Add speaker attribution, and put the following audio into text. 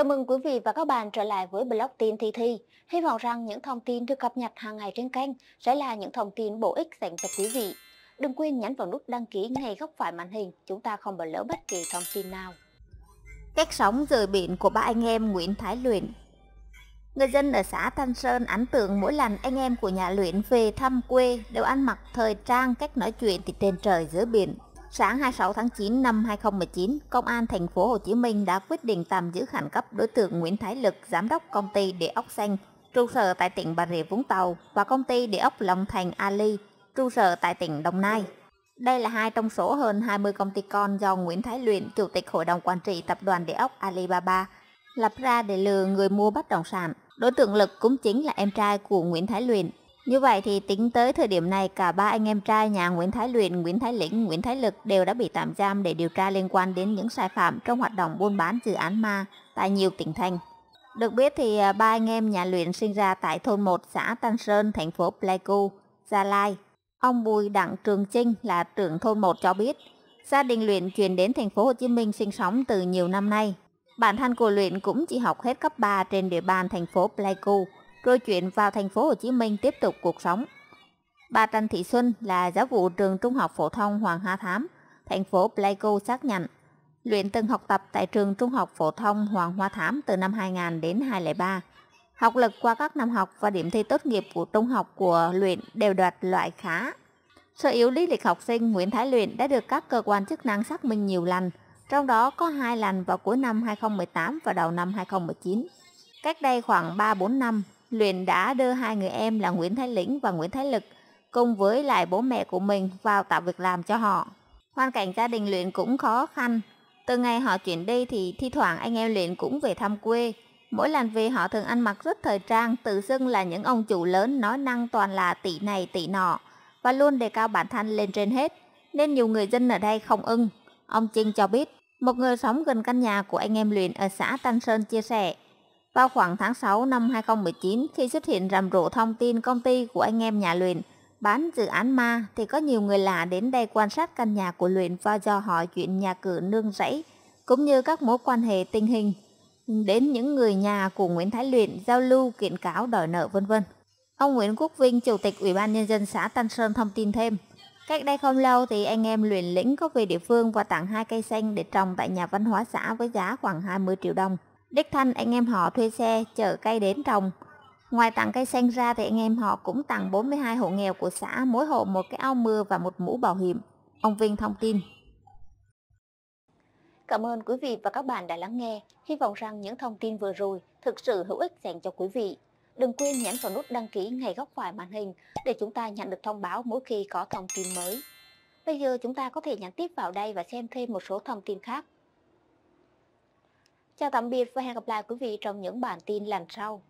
Speaker 1: Chào mừng quý vị và các bạn trở lại với blog tin Thi Thi. Hy vọng rằng những thông tin được cập nhật hàng ngày trên kênh sẽ là những thông tin bổ ích dành cho quý vị. Đừng quên nhấn vào nút đăng ký ngay góc phải màn hình, chúng ta không bỏ lỡ bất kỳ thông tin nào. Cách sống rời biển của ba anh em Nguyễn Thái Luyện Người dân ở xã Thanh Sơn ấn tượng mỗi lần anh em của nhà Luyện về thăm quê đều ăn mặc thời trang, cách nói chuyện thì trên trời dưới biển, Sáng 26 tháng 9 năm 2019, Công an thành phố Hồ Chí Minh đã quyết định tạm giữ khẩn cấp đối tượng Nguyễn Thái Lực, giám đốc công ty Địa ốc Xanh, trụ sở tại tỉnh Bà Rịa Vũng Tàu và công ty Địa ốc Long Thành Ali, trụ sở tại tỉnh Đồng Nai. Đây là hai trong số hơn 20 công ty con do Nguyễn Thái Luyện, Chủ tịch Hội đồng Quản trị Tập đoàn Địa ốc Alibaba, lập ra để lừa người mua bất động sản. Đối tượng Lực cũng chính là em trai của Nguyễn Thái Luyện, như vậy thì tính tới thời điểm này cả ba anh em trai nhà Nguyễn Thái Luyện, Nguyễn Thái Lĩnh, Nguyễn Thái Lực đều đã bị tạm giam để điều tra liên quan đến những sai phạm trong hoạt động buôn bán dự án ma tại nhiều tỉnh thành. Được biết thì à, ba anh em nhà Luyện sinh ra tại thôn 1 xã Tân Sơn, thành phố Pleiku, Gia Lai. Ông Bùi Đặng Trường Trinh là trưởng thôn 1 cho biết, gia đình Luyện chuyển đến thành phố Hồ Chí Minh sinh sống từ nhiều năm nay. Bản thân của Luyện cũng chỉ học hết cấp 3 trên địa bàn thành phố Pleiku rồi chuyện vào thành phố Hồ Chí Minh tiếp tục cuộc sống. Bà Trần Thị Xuân là giáo vụ trường Trung học phổ thông Hoàng Hà Thám, thành phố Pleiku xác nhận, Luyện từng học tập tại trường Trung học phổ thông Hoàng Hoa Thám từ năm 2000 đến 2003. Học lực qua các năm học và điểm thi tốt nghiệp của trung học của Luyện đều đoạt loại khá. Sở yếu lý lịch học sinh Nguyễn Thái Luyện đã được các cơ quan chức năng xác minh nhiều lần, trong đó có hai lần vào cuối năm 2018 và đầu năm 2019. Cách đây khoảng 3-4 năm, Luyện đã đưa hai người em là Nguyễn Thái Lĩnh và Nguyễn Thái Lực cùng với lại bố mẹ của mình vào tạo việc làm cho họ. Hoàn cảnh gia đình Luyện cũng khó khăn. Từ ngày họ chuyển đi thì thi thoảng anh em Luyện cũng về thăm quê. Mỗi lần về họ thường ăn mặc rất thời trang, tự xưng là những ông chủ lớn nói năng toàn là tỷ này tỷ nọ và luôn đề cao bản thân lên trên hết, nên nhiều người dân ở đây không ưng. Ông Trinh cho biết, một người sống gần căn nhà của anh em Luyện ở xã Tân Sơn chia sẻ, vào khoảng tháng 6 năm 2019, khi xuất hiện rầm rộ thông tin công ty của anh em nhà Luyện bán dự án ma thì có nhiều người lạ đến đây quan sát căn nhà của Luyện và do hỏi chuyện nhà cửa nương rẫy cũng như các mối quan hệ tình hình đến những người nhà của Nguyễn Thái Luyện giao lưu kiện cáo đòi nợ vân vân. Ông Nguyễn Quốc Vinh, Chủ tịch Ủy ban Nhân dân xã Tân Sơn thông tin thêm. Cách đây không lâu thì anh em luyện lĩnh có về địa phương và tặng hai cây xanh để trồng tại nhà văn hóa xã với giá khoảng 20 triệu đồng. Đích thân anh em họ thuê xe chở cây đến trồng. Ngoài tặng cây xanh ra thì anh em họ cũng tặng 42 hộ nghèo của xã mỗi hộ một cái ao mưa và một mũ bảo hiểm. Ông Vinh thông tin. Cảm ơn quý vị và các bạn đã lắng nghe. Hy vọng rằng những thông tin vừa rồi thực sự hữu ích dành cho quý vị. Đừng quên nhấn vào nút đăng ký ngay góc phải màn hình để chúng ta nhận được thông báo mỗi khi có thông tin mới. Bây giờ chúng ta có thể nhắn tiếp vào đây và xem thêm một số thông tin khác Chào tạm biệt và hẹn gặp lại quý vị trong những bản tin lần sau.